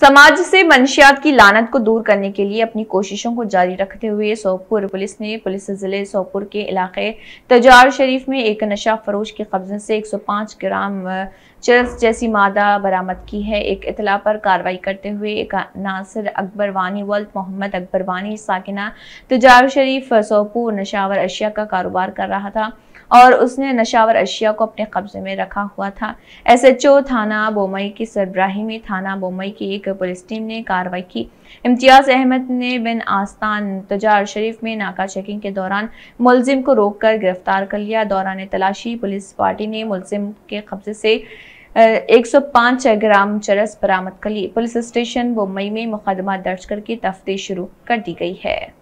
समाज से मंशियात की लानत को दूर करने के लिए अपनी कोशिशों को जारी रखते हुए सोपुर पुलिस ने पुलिस जिले सोपुर के इलाके तजार शरीफ में एक नशा फरोश के कब्जे से 105 ग्राम चरस जैसी मादा बरामद की है एक इतला पर कार्रवाई करते हुए एक नासिर अकबर वानी वल्त मोहम्मद अकबर वानी साकिना तजार शरीफ सोपुर नशावर अशिया का कारोबार कर रहा था और उसने नशावर अशिया को अपने कब्जे में रखा हुआ था एसएचओ थाना बोमई की सरब्राहिमी में थाना बोमई की एक लेकर तो पुलिस टीम ने कार्रवाई की इम्तियाज अहमद ने बिन आस्तान तजार शरीफ में नाका चेकिंग के दौरान मुलजिम को रोक कर गिरफ्तार कर लिया दौरान तलाशी पुलिस पार्टी ने मुलजिम के कब्जे से 105 ग्राम चरस बरामद कर ली पुलिस स्टेशन मुंबई में मुकदमा दर्ज करके तफ्तीश शुरू कर दी गई है